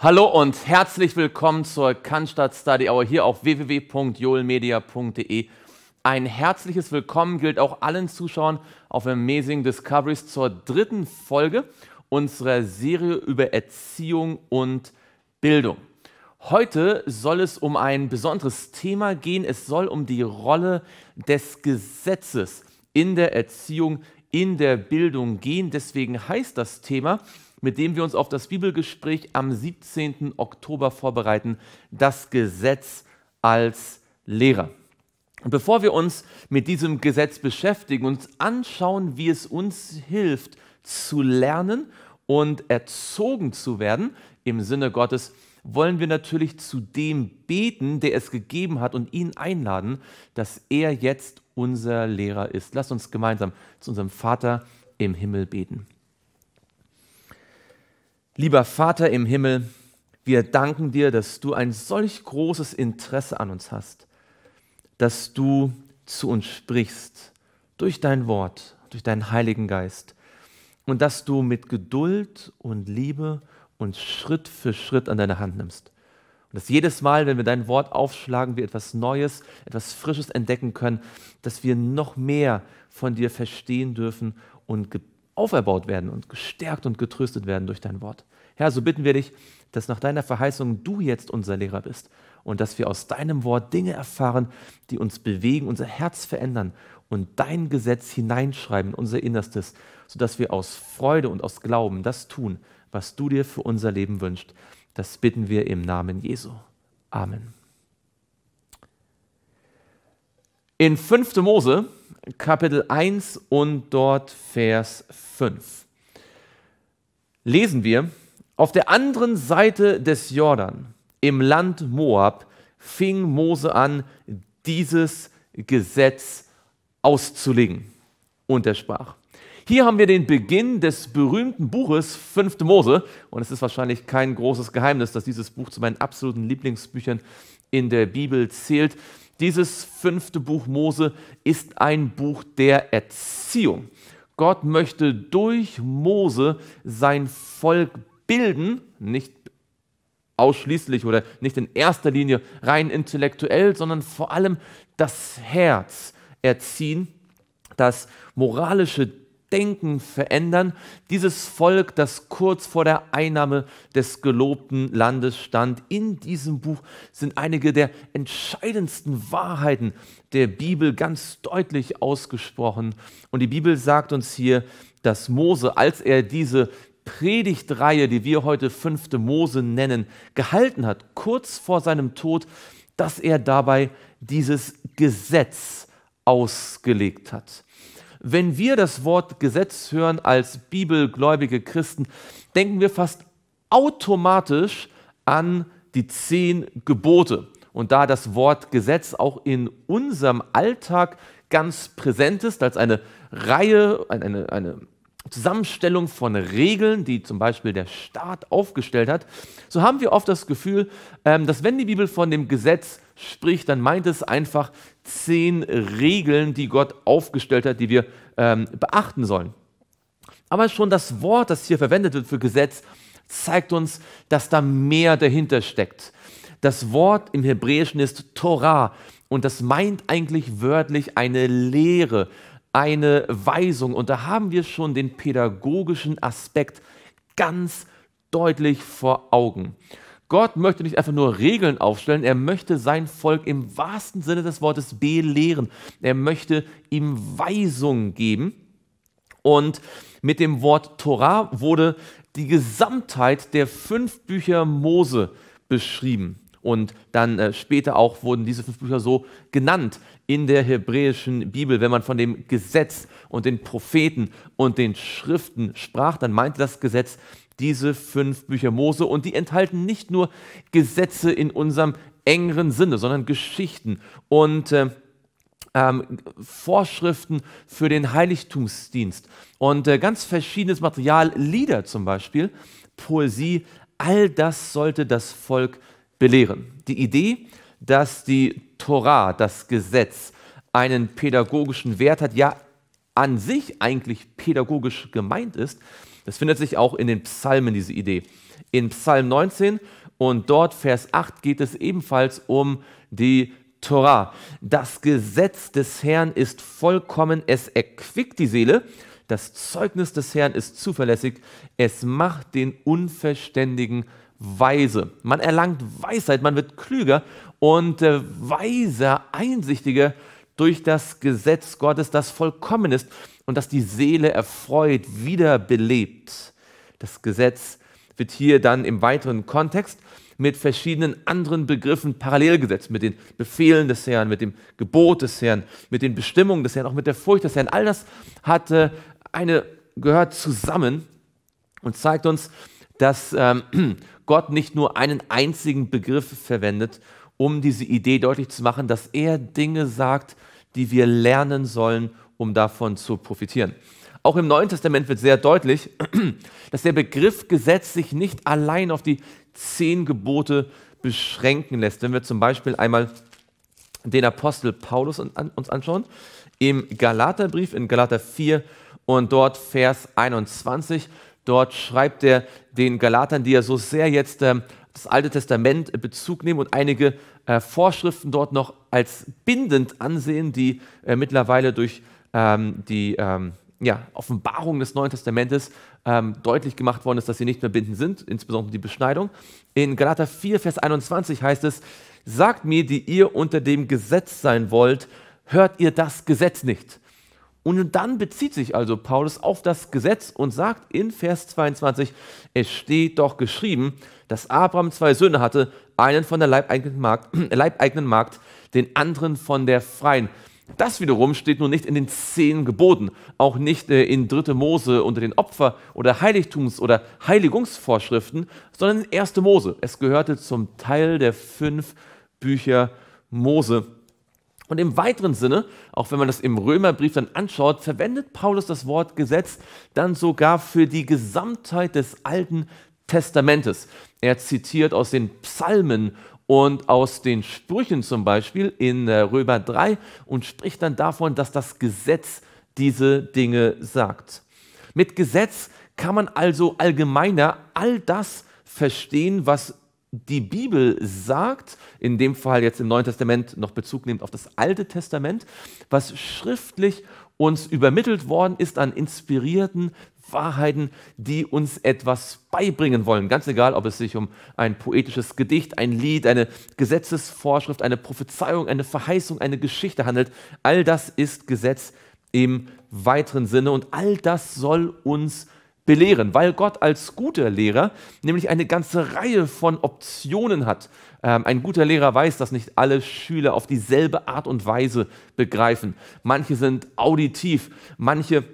Hallo und herzlich willkommen zur Cannstatt Study Hour hier auf www.joelmedia.de. Ein herzliches Willkommen gilt auch allen Zuschauern auf Amazing Discoveries zur dritten Folge unserer Serie über Erziehung und Bildung. Heute soll es um ein besonderes Thema gehen. Es soll um die Rolle des Gesetzes in der Erziehung, in der Bildung gehen. Deswegen heißt das Thema mit dem wir uns auf das Bibelgespräch am 17. Oktober vorbereiten, das Gesetz als Lehrer. Und bevor wir uns mit diesem Gesetz beschäftigen, und anschauen, wie es uns hilft zu lernen und erzogen zu werden im Sinne Gottes, wollen wir natürlich zu dem beten, der es gegeben hat und ihn einladen, dass er jetzt unser Lehrer ist. Lasst uns gemeinsam zu unserem Vater im Himmel beten. Lieber Vater im Himmel, wir danken dir, dass du ein solch großes Interesse an uns hast, dass du zu uns sprichst durch dein Wort, durch deinen Heiligen Geist und dass du mit Geduld und Liebe uns Schritt für Schritt an deine Hand nimmst. Und dass jedes Mal, wenn wir dein Wort aufschlagen, wir etwas Neues, etwas Frisches entdecken können, dass wir noch mehr von dir verstehen dürfen und geprägt auferbaut werden und gestärkt und getröstet werden durch dein Wort. Herr, so bitten wir dich, dass nach deiner Verheißung du jetzt unser Lehrer bist und dass wir aus deinem Wort Dinge erfahren, die uns bewegen, unser Herz verändern und dein Gesetz hineinschreiben in unser Innerstes, sodass wir aus Freude und aus Glauben das tun, was du dir für unser Leben wünschst. Das bitten wir im Namen Jesu. Amen. in 5. Mose, Kapitel 1 und dort Vers 5 lesen wir, auf der anderen Seite des Jordan, im Land Moab, fing Mose an, dieses Gesetz auszulegen. Und er sprach. Hier haben wir den Beginn des berühmten Buches 5. Mose. Und es ist wahrscheinlich kein großes Geheimnis, dass dieses Buch zu meinen absoluten Lieblingsbüchern in der Bibel zählt. Dieses fünfte Buch Mose ist ein Buch der Erziehung. Gott möchte durch Mose sein Volk bilden, nicht ausschließlich oder nicht in erster Linie rein intellektuell, sondern vor allem das Herz erziehen, das moralische Denken verändern. Dieses Volk, das kurz vor der Einnahme des gelobten Landes stand, in diesem Buch sind einige der entscheidendsten Wahrheiten der Bibel ganz deutlich ausgesprochen. Und die Bibel sagt uns hier, dass Mose, als er diese Predigtreihe, die wir heute fünfte Mose nennen, gehalten hat, kurz vor seinem Tod, dass er dabei dieses Gesetz ausgelegt hat. Wenn wir das Wort Gesetz hören als bibelgläubige Christen, denken wir fast automatisch an die zehn Gebote. Und da das Wort Gesetz auch in unserem Alltag ganz präsent ist, als eine Reihe, eine, eine Zusammenstellung von Regeln, die zum Beispiel der Staat aufgestellt hat, so haben wir oft das Gefühl, ähm, dass wenn die Bibel von dem Gesetz spricht, dann meint es einfach zehn Regeln, die Gott aufgestellt hat, die wir ähm, beachten sollen. Aber schon das Wort, das hier verwendet wird für Gesetz, zeigt uns, dass da mehr dahinter steckt. Das Wort im Hebräischen ist Torah und das meint eigentlich wörtlich eine Lehre, eine Weisung. Und da haben wir schon den pädagogischen Aspekt ganz deutlich vor Augen. Gott möchte nicht einfach nur Regeln aufstellen, er möchte sein Volk im wahrsten Sinne des Wortes belehren. Er möchte ihm Weisungen geben. Und mit dem Wort Torah wurde die Gesamtheit der fünf Bücher Mose beschrieben und dann äh, später auch wurden diese fünf Bücher so genannt in der hebräischen Bibel. Wenn man von dem Gesetz und den Propheten und den Schriften sprach, dann meinte das Gesetz diese fünf Bücher Mose und die enthalten nicht nur Gesetze in unserem engeren Sinne, sondern Geschichten und äh, ähm, Vorschriften für den Heiligtumsdienst und äh, ganz verschiedenes Material, Lieder zum Beispiel, Poesie, all das sollte das Volk belehren. Die Idee, dass die Torah, das Gesetz, einen pädagogischen Wert hat, ja an sich eigentlich pädagogisch gemeint ist, das findet sich auch in den Psalmen, diese Idee. In Psalm 19 und dort Vers 8 geht es ebenfalls um die Torah. Das Gesetz des Herrn ist vollkommen, es erquickt die Seele. Das Zeugnis des Herrn ist zuverlässig, es macht den Unverständigen weise. Man erlangt Weisheit, man wird klüger und äh, weiser, einsichtiger durch das Gesetz Gottes, das vollkommen ist und das die Seele erfreut, wiederbelebt. Das Gesetz wird hier dann im weiteren Kontext mit verschiedenen anderen Begriffen parallel gesetzt, mit den Befehlen des Herrn, mit dem Gebot des Herrn, mit den Bestimmungen des Herrn, auch mit der Furcht des Herrn. All das hat äh, eine gehört zusammen und zeigt uns, dass ähm, Gott nicht nur einen einzigen Begriff verwendet, um diese Idee deutlich zu machen, dass er Dinge sagt, die wir lernen sollen, um davon zu profitieren. Auch im Neuen Testament wird sehr deutlich, dass der Begriff Gesetz sich nicht allein auf die zehn Gebote beschränken lässt. Wenn wir zum Beispiel einmal den Apostel Paulus uns anschauen, im Galaterbrief in Galater 4 und dort Vers 21, Dort schreibt er den Galatern, die ja so sehr jetzt ähm, das Alte Testament Bezug nehmen und einige äh, Vorschriften dort noch als bindend ansehen, die äh, mittlerweile durch ähm, die ähm, ja, Offenbarung des Neuen Testamentes ähm, deutlich gemacht worden ist, dass sie nicht mehr bindend sind, insbesondere die Beschneidung. In Galater 4, Vers 21 heißt es, sagt mir, die ihr unter dem Gesetz sein wollt, hört ihr das Gesetz nicht. Und dann bezieht sich also Paulus auf das Gesetz und sagt in Vers 22, es steht doch geschrieben, dass Abraham zwei Söhne hatte, einen von der leibeigenen Magd, Leibeigenen Magd den anderen von der Freien. Das wiederum steht nun nicht in den zehn Geboten, auch nicht äh, in dritte Mose unter den Opfer- oder Heiligtums- oder Heiligungsvorschriften, sondern in erste Mose. Es gehörte zum Teil der fünf Bücher Mose. Und im weiteren Sinne, auch wenn man das im Römerbrief dann anschaut, verwendet Paulus das Wort Gesetz dann sogar für die Gesamtheit des Alten Testamentes. Er zitiert aus den Psalmen und aus den Sprüchen zum Beispiel in äh, Römer 3 und spricht dann davon, dass das Gesetz diese Dinge sagt. Mit Gesetz kann man also allgemeiner all das verstehen, was die Bibel sagt, in dem Fall jetzt im Neuen Testament noch Bezug nimmt auf das Alte Testament, was schriftlich uns übermittelt worden ist an inspirierten Wahrheiten, die uns etwas beibringen wollen. Ganz egal, ob es sich um ein poetisches Gedicht, ein Lied, eine Gesetzesvorschrift, eine Prophezeiung, eine Verheißung, eine Geschichte handelt. All das ist Gesetz im weiteren Sinne und all das soll uns beibringen belehren, weil Gott als guter Lehrer nämlich eine ganze Reihe von Optionen hat. Ähm, ein guter Lehrer weiß, dass nicht alle Schüler auf dieselbe Art und Weise begreifen. Manche sind auditiv, manche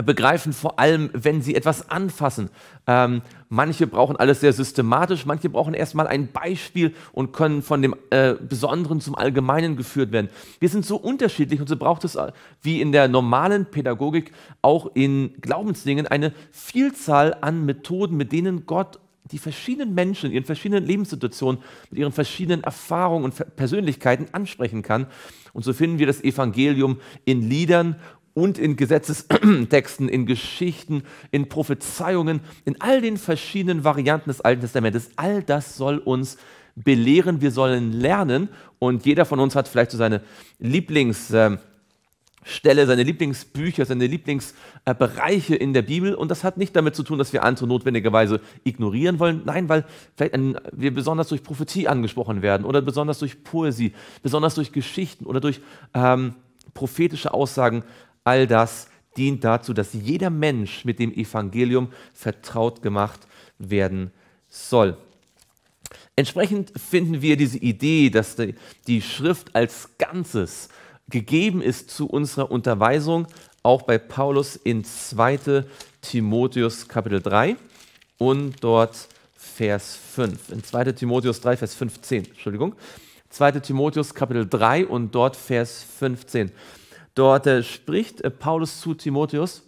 begreifen, vor allem wenn sie etwas anfassen. Ähm, manche brauchen alles sehr systematisch, manche brauchen erstmal ein Beispiel und können von dem äh, Besonderen zum Allgemeinen geführt werden. Wir sind so unterschiedlich und so braucht es, äh, wie in der normalen Pädagogik, auch in Glaubensdingen, eine Vielzahl an Methoden, mit denen Gott die verschiedenen Menschen in ihren verschiedenen Lebenssituationen, mit ihren verschiedenen Erfahrungen und Persönlichkeiten ansprechen kann. Und so finden wir das Evangelium in Liedern und in Gesetzestexten, in Geschichten, in Prophezeiungen, in all den verschiedenen Varianten des Alten Testamentes. All das soll uns belehren, wir sollen lernen und jeder von uns hat vielleicht so seine Lieblingsstelle, ähm, seine Lieblingsbücher, seine Lieblingsbereiche in der Bibel. Und das hat nicht damit zu tun, dass wir andere notwendigerweise ignorieren wollen. Nein, weil vielleicht wir besonders durch Prophetie angesprochen werden oder besonders durch Poesie, besonders durch Geschichten oder durch ähm, prophetische Aussagen all das dient dazu, dass jeder Mensch mit dem Evangelium vertraut gemacht werden soll. Entsprechend finden wir diese Idee, dass die Schrift als Ganzes gegeben ist zu unserer Unterweisung, auch bei Paulus in 2 Timotheus Kapitel 3 und dort Vers 5. In 2 Timotheus 3, Vers 15, Entschuldigung. 2 Timotheus Kapitel 3 und dort Vers 15. Dort äh, spricht äh, Paulus zu Timotheus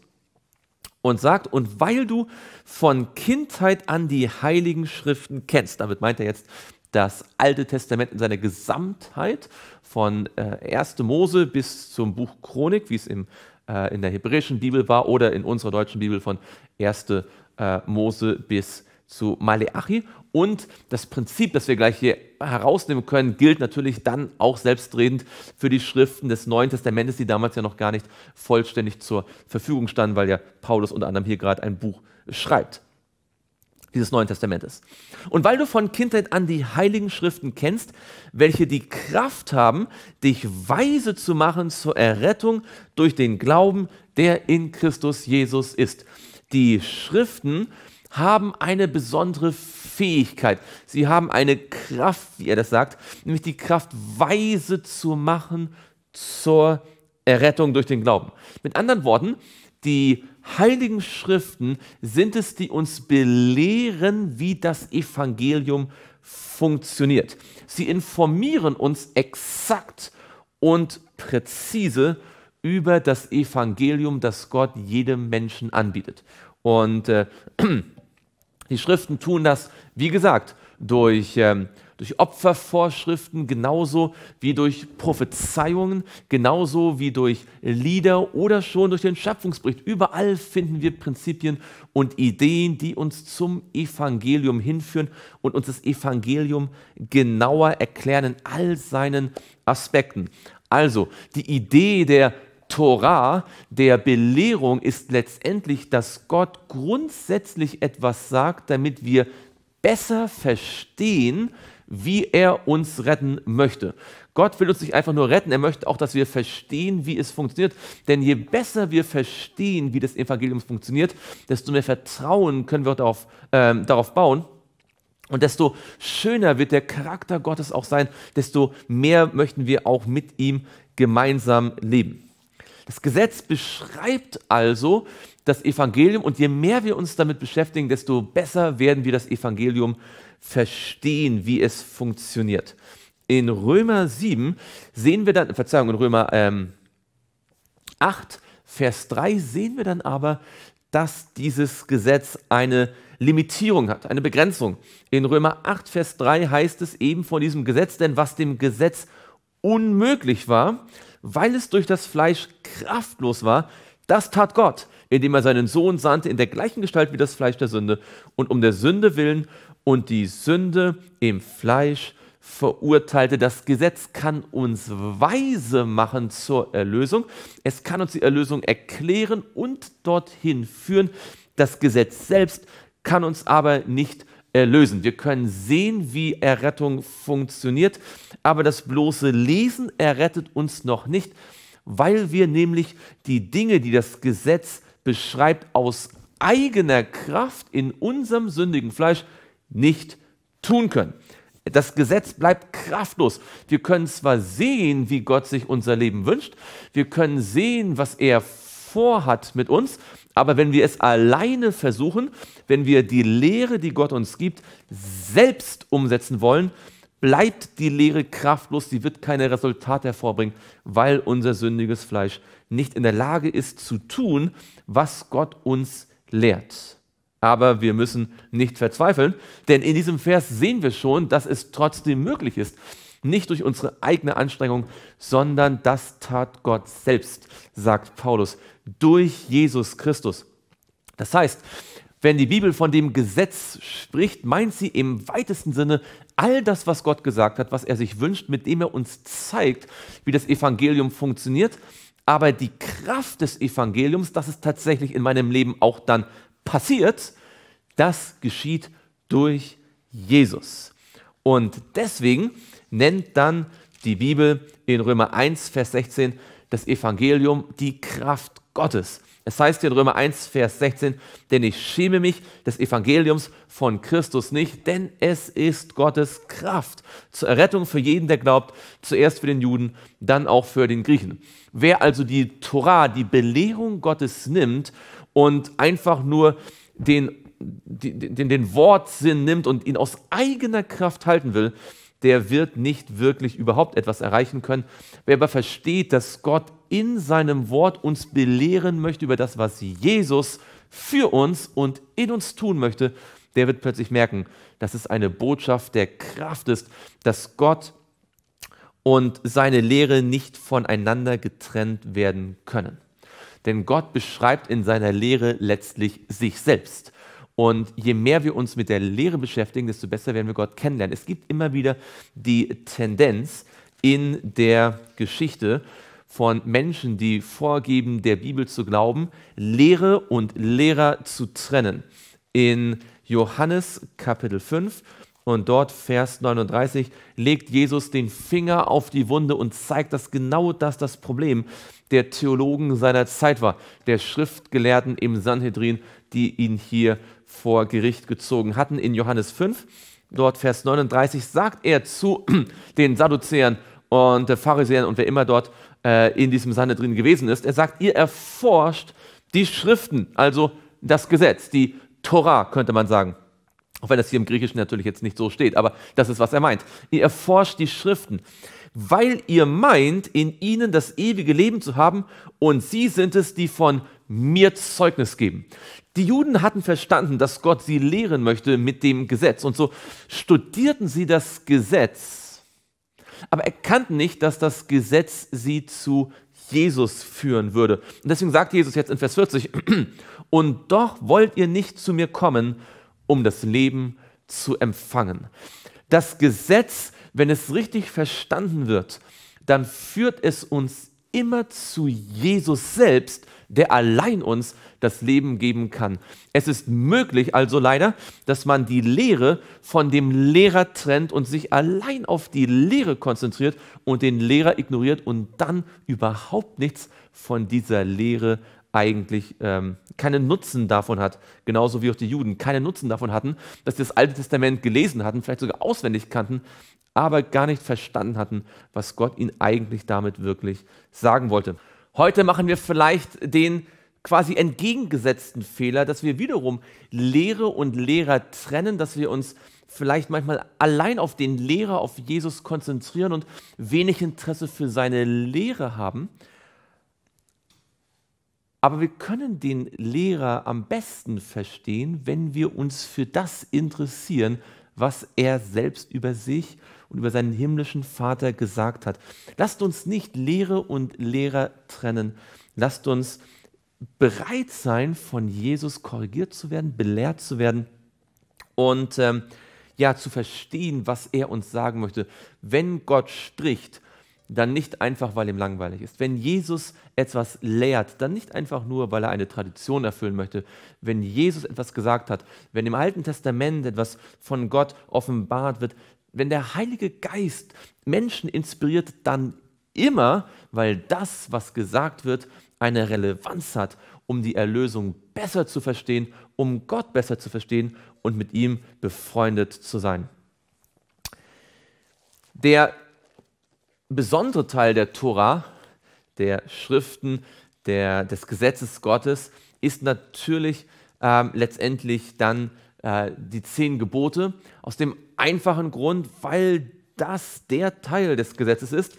und sagt, und weil du von Kindheit an die heiligen Schriften kennst, damit meint er jetzt das Alte Testament in seiner Gesamtheit, von äh, 1. Mose bis zum Buch Chronik, wie es im, äh, in der hebräischen Bibel war, oder in unserer deutschen Bibel von 1. Äh, Mose bis zu Maleachi. Und das Prinzip, das wir gleich hier herausnehmen können, gilt natürlich dann auch selbstredend für die Schriften des Neuen Testamentes, die damals ja noch gar nicht vollständig zur Verfügung standen, weil ja Paulus unter anderem hier gerade ein Buch schreibt dieses Neuen Testamentes. Und weil du von Kindheit an die heiligen Schriften kennst, welche die Kraft haben, dich weise zu machen zur Errettung durch den Glauben, der in Christus Jesus ist. Die Schriften haben eine besondere Fähigkeit, sie haben eine Kraft, wie er das sagt, nämlich die Kraft, weise zu machen zur Errettung durch den Glauben. Mit anderen Worten, die heiligen Schriften sind es, die uns belehren, wie das Evangelium funktioniert. Sie informieren uns exakt und präzise über das Evangelium, das Gott jedem Menschen anbietet. Und äh, Die Schriften tun das, wie gesagt, durch, ähm, durch Opfervorschriften, genauso wie durch Prophezeiungen, genauso wie durch Lieder oder schon durch den Schöpfungsbericht. Überall finden wir Prinzipien und Ideen, die uns zum Evangelium hinführen und uns das Evangelium genauer erklären in all seinen Aspekten. Also die Idee der Torah, der Belehrung, ist letztendlich, dass Gott grundsätzlich etwas sagt, damit wir besser verstehen, wie er uns retten möchte. Gott will uns nicht einfach nur retten, er möchte auch, dass wir verstehen, wie es funktioniert. Denn je besser wir verstehen, wie das Evangelium funktioniert, desto mehr Vertrauen können wir darauf, äh, darauf bauen. Und desto schöner wird der Charakter Gottes auch sein, desto mehr möchten wir auch mit ihm gemeinsam leben. Das Gesetz beschreibt also das Evangelium und je mehr wir uns damit beschäftigen, desto besser werden wir das Evangelium verstehen, wie es funktioniert. In Römer 7 sehen wir dann, Verzeihung, in Römer ähm, 8, Vers 3 sehen wir dann aber, dass dieses Gesetz eine Limitierung hat, eine Begrenzung. In Römer 8, Vers 3 heißt es eben von diesem Gesetz, denn was dem Gesetz unmöglich war, weil es durch das Fleisch kraftlos war, das tat Gott, indem er seinen Sohn sandte in der gleichen Gestalt wie das Fleisch der Sünde und um der Sünde willen und die Sünde im Fleisch verurteilte. Das Gesetz kann uns weise machen zur Erlösung. Es kann uns die Erlösung erklären und dorthin führen. Das Gesetz selbst kann uns aber nicht erlösen. Wir können sehen, wie Errettung funktioniert, aber das bloße Lesen errettet uns noch nicht, weil wir nämlich die Dinge, die das Gesetz beschreibt, aus eigener Kraft in unserem sündigen Fleisch nicht tun können. Das Gesetz bleibt kraftlos. Wir können zwar sehen, wie Gott sich unser Leben wünscht, wir können sehen, was er vorhat mit uns, aber wenn wir es alleine versuchen, wenn wir die Lehre, die Gott uns gibt, selbst umsetzen wollen, bleibt die Lehre kraftlos, sie wird keine Resultate hervorbringen, weil unser sündiges Fleisch nicht in der Lage ist zu tun, was Gott uns lehrt. Aber wir müssen nicht verzweifeln, denn in diesem Vers sehen wir schon, dass es trotzdem möglich ist. Nicht durch unsere eigene Anstrengung, sondern das tat Gott selbst, sagt Paulus durch Jesus Christus. Das heißt, wenn die Bibel von dem Gesetz spricht, meint sie im weitesten Sinne all das, was Gott gesagt hat, was er sich wünscht, mit dem er uns zeigt, wie das Evangelium funktioniert. Aber die Kraft des Evangeliums, dass es tatsächlich in meinem Leben auch dann passiert, das geschieht durch Jesus. Und deswegen nennt dann die Bibel in Römer 1, Vers 16 das Evangelium die Kraft Gottes. Es heißt hier in Römer 1, Vers 16, denn ich schäme mich des Evangeliums von Christus nicht, denn es ist Gottes Kraft zur Errettung für jeden, der glaubt, zuerst für den Juden, dann auch für den Griechen. Wer also die Torah, die Belehrung Gottes nimmt und einfach nur den, den, den Wortsinn nimmt und ihn aus eigener Kraft halten will, der wird nicht wirklich überhaupt etwas erreichen können. Wer aber versteht, dass Gott in seinem Wort uns belehren möchte über das, was Jesus für uns und in uns tun möchte, der wird plötzlich merken, dass es eine Botschaft der Kraft ist, dass Gott und seine Lehre nicht voneinander getrennt werden können. Denn Gott beschreibt in seiner Lehre letztlich sich selbst. Und je mehr wir uns mit der Lehre beschäftigen, desto besser werden wir Gott kennenlernen. Es gibt immer wieder die Tendenz in der Geschichte, von Menschen, die vorgeben, der Bibel zu glauben, Lehre und Lehrer zu trennen. In Johannes Kapitel 5 und dort Vers 39 legt Jesus den Finger auf die Wunde und zeigt, dass genau das das Problem der Theologen seiner Zeit war, der Schriftgelehrten im Sanhedrin, die ihn hier vor Gericht gezogen hatten. In Johannes 5, dort Vers 39, sagt er zu den Sadduzäern und Pharisäern und wer immer dort äh, in diesem Sande drin gewesen ist. Er sagt, ihr erforscht die Schriften, also das Gesetz, die Torah, könnte man sagen. Auch wenn das hier im Griechischen natürlich jetzt nicht so steht, aber das ist, was er meint. Ihr erforscht die Schriften, weil ihr meint, in ihnen das ewige Leben zu haben und sie sind es, die von mir Zeugnis geben. Die Juden hatten verstanden, dass Gott sie lehren möchte mit dem Gesetz und so studierten sie das Gesetz aber er kannte nicht, dass das Gesetz sie zu Jesus führen würde. Und deswegen sagt Jesus jetzt in Vers 40, und doch wollt ihr nicht zu mir kommen, um das Leben zu empfangen. Das Gesetz, wenn es richtig verstanden wird, dann führt es uns immer zu Jesus selbst, der allein uns das Leben geben kann. Es ist möglich also leider, dass man die Lehre von dem Lehrer trennt und sich allein auf die Lehre konzentriert und den Lehrer ignoriert und dann überhaupt nichts von dieser Lehre eigentlich ähm, keinen Nutzen davon hat, genauso wie auch die Juden keinen Nutzen davon hatten, dass sie das Alte Testament gelesen hatten, vielleicht sogar auswendig kannten, aber gar nicht verstanden hatten, was Gott ihnen eigentlich damit wirklich sagen wollte. Heute machen wir vielleicht den quasi entgegengesetzten Fehler, dass wir wiederum Lehre und Lehrer trennen, dass wir uns vielleicht manchmal allein auf den Lehrer, auf Jesus konzentrieren und wenig Interesse für seine Lehre haben. Aber wir können den Lehrer am besten verstehen, wenn wir uns für das interessieren, was er selbst über sich und über seinen himmlischen Vater gesagt hat. Lasst uns nicht Lehre und Lehrer trennen. Lasst uns bereit sein, von Jesus korrigiert zu werden, belehrt zu werden und ähm, ja, zu verstehen, was er uns sagen möchte. Wenn Gott spricht, dann nicht einfach, weil ihm langweilig ist. Wenn Jesus etwas lehrt, dann nicht einfach nur, weil er eine Tradition erfüllen möchte. Wenn Jesus etwas gesagt hat, wenn im Alten Testament etwas von Gott offenbart wird, wenn der Heilige Geist Menschen inspiriert, dann immer, weil das, was gesagt wird, eine Relevanz hat, um die Erlösung besser zu verstehen, um Gott besser zu verstehen und mit ihm befreundet zu sein. Der besondere Teil der Tora, der Schriften, der, des Gesetzes Gottes, ist natürlich ähm, letztendlich dann äh, die zehn Gebote, aus dem einfachen Grund, weil das der Teil des Gesetzes ist,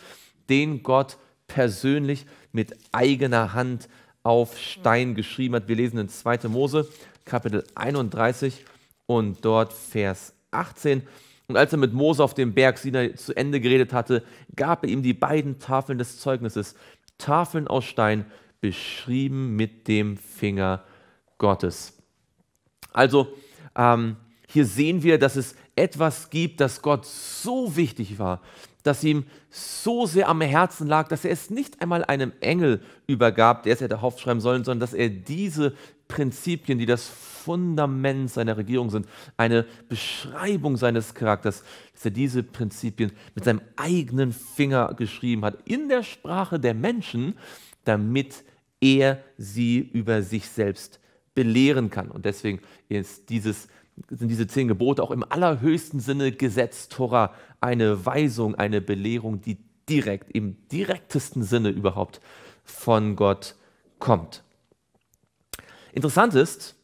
den Gott persönlich mit eigener Hand auf Stein geschrieben hat. Wir lesen in 2. Mose, Kapitel 31 und dort Vers 18. Und als er mit Mose auf dem Berg Sinai zu Ende geredet hatte, gab er ihm die beiden Tafeln des Zeugnisses, Tafeln aus Stein, beschrieben mit dem Finger Gottes. Also ähm, hier sehen wir, dass es etwas gibt, das Gott so wichtig war, das ihm so sehr am Herzen lag, dass er es nicht einmal einem Engel übergab, der es hätte aufschreiben sollen, sondern dass er diese Prinzipien, die das Fundament seiner Regierung sind, eine Beschreibung seines Charakters, dass er diese Prinzipien mit seinem eigenen Finger geschrieben hat, in der Sprache der Menschen, damit er sie über sich selbst belehren kann. Und deswegen dieses, sind diese zehn Gebote auch im allerhöchsten Sinne Gesetz Tora, eine Weisung, eine Belehrung, die direkt, im direktesten Sinne überhaupt von Gott kommt. Interessant ist,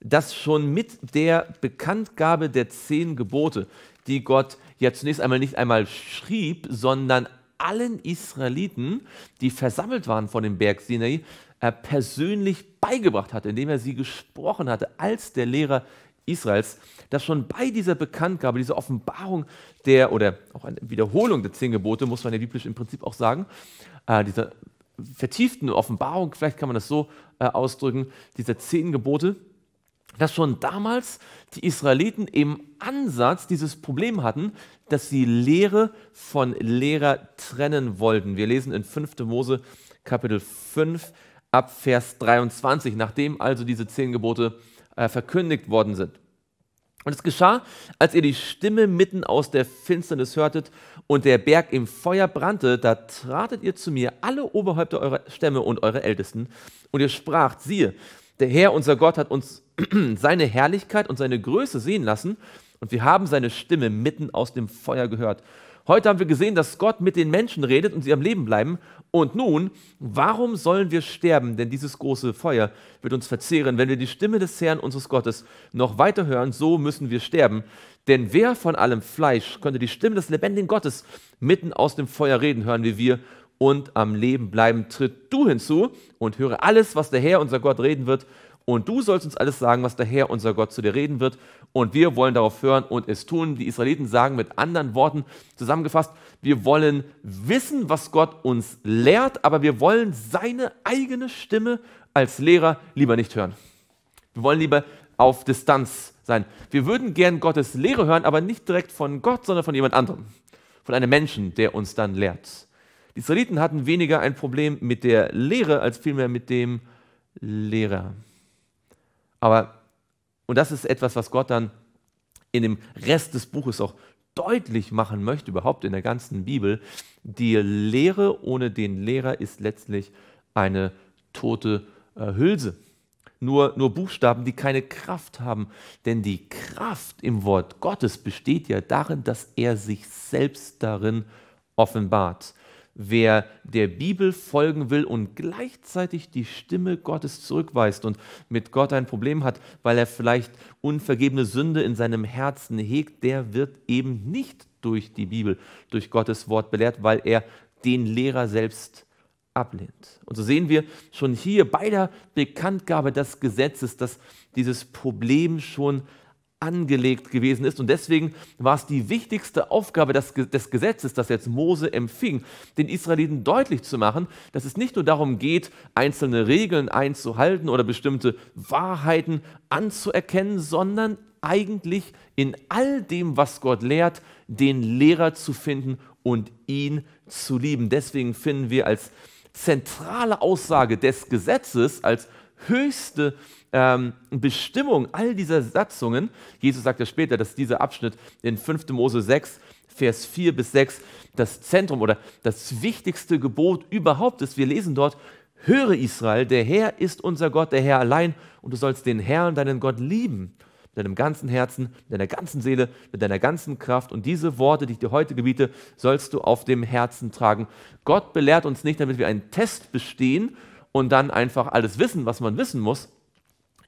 dass schon mit der Bekanntgabe der zehn Gebote, die Gott ja zunächst einmal nicht einmal schrieb, sondern allen Israeliten, die versammelt waren vor dem Berg Sinai, persönlich beigebracht hatte, indem er sie gesprochen hatte, als der Lehrer Israels, dass schon bei dieser Bekanntgabe, dieser Offenbarung der oder auch eine Wiederholung der zehn Gebote, muss man ja biblisch im Prinzip auch sagen, äh, dieser vertieften Offenbarung, vielleicht kann man das so äh, ausdrücken, dieser zehn Gebote, dass schon damals die Israeliten im Ansatz dieses Problem hatten, dass sie Lehre von Lehrer trennen wollten. Wir lesen in 5. Mose Kapitel 5, ab Vers 23, nachdem also diese zehn Gebote äh, verkündigt worden sind. Und es geschah, als ihr die Stimme mitten aus der Finsternis hörtet und der Berg im Feuer brannte, da tratet ihr zu mir, alle Oberhäupter eurer Stämme und eure Ältesten, und ihr spracht, siehe, der Herr, unser Gott, hat uns seine Herrlichkeit und seine Größe sehen lassen, und wir haben seine Stimme mitten aus dem Feuer gehört. Heute haben wir gesehen, dass Gott mit den Menschen redet und sie am Leben bleiben. Und nun, warum sollen wir sterben? Denn dieses große Feuer wird uns verzehren. Wenn wir die Stimme des Herrn unseres Gottes noch weiter hören, so müssen wir sterben. Denn wer von allem Fleisch könnte die Stimme des lebendigen Gottes mitten aus dem Feuer reden hören wie wir und am Leben bleiben? Tritt du hinzu und höre alles, was der Herr unser Gott reden wird und du sollst uns alles sagen, was der Herr, unser Gott, zu dir reden wird. Und wir wollen darauf hören und es tun. Die Israeliten sagen mit anderen Worten zusammengefasst, wir wollen wissen, was Gott uns lehrt, aber wir wollen seine eigene Stimme als Lehrer lieber nicht hören. Wir wollen lieber auf Distanz sein. Wir würden gern Gottes Lehre hören, aber nicht direkt von Gott, sondern von jemand anderem. Von einem Menschen, der uns dann lehrt. Die Israeliten hatten weniger ein Problem mit der Lehre als vielmehr mit dem Lehrer. Aber, und das ist etwas, was Gott dann in dem Rest des Buches auch deutlich machen möchte, überhaupt in der ganzen Bibel, die Lehre ohne den Lehrer ist letztlich eine tote äh, Hülse. Nur, nur Buchstaben, die keine Kraft haben. Denn die Kraft im Wort Gottes besteht ja darin, dass er sich selbst darin offenbart. Wer der Bibel folgen will und gleichzeitig die Stimme Gottes zurückweist und mit Gott ein Problem hat, weil er vielleicht unvergebene Sünde in seinem Herzen hegt, der wird eben nicht durch die Bibel, durch Gottes Wort belehrt, weil er den Lehrer selbst ablehnt. Und so sehen wir schon hier bei der Bekanntgabe des Gesetzes, dass dieses Problem schon angelegt gewesen ist. Und deswegen war es die wichtigste Aufgabe des Gesetzes, das jetzt Mose empfing, den Israeliten deutlich zu machen, dass es nicht nur darum geht, einzelne Regeln einzuhalten oder bestimmte Wahrheiten anzuerkennen, sondern eigentlich in all dem, was Gott lehrt, den Lehrer zu finden und ihn zu lieben. Deswegen finden wir als zentrale Aussage des Gesetzes, als höchste ähm, Bestimmung all dieser Satzungen. Jesus sagt ja später, dass dieser Abschnitt in 5. Mose 6, Vers 4 bis 6 das Zentrum oder das wichtigste Gebot überhaupt ist. Wir lesen dort, höre Israel, der Herr ist unser Gott, der Herr allein, und du sollst den Herrn, deinen Gott, lieben mit deinem ganzen Herzen, mit deiner ganzen Seele, mit deiner ganzen Kraft. Und diese Worte, die ich dir heute gebiete, sollst du auf dem Herzen tragen. Gott belehrt uns nicht, damit wir einen Test bestehen, und dann einfach alles wissen, was man wissen muss.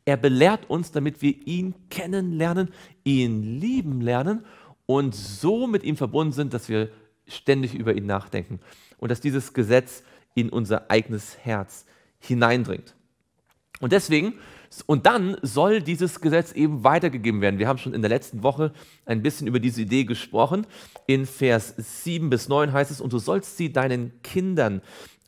Er belehrt uns, damit wir ihn kennenlernen, ihn lieben lernen und so mit ihm verbunden sind, dass wir ständig über ihn nachdenken und dass dieses Gesetz in unser eigenes Herz hineindringt. Und deswegen, und dann soll dieses Gesetz eben weitergegeben werden. Wir haben schon in der letzten Woche ein bisschen über diese Idee gesprochen. In Vers 7 bis 9 heißt es, und du sollst sie deinen Kindern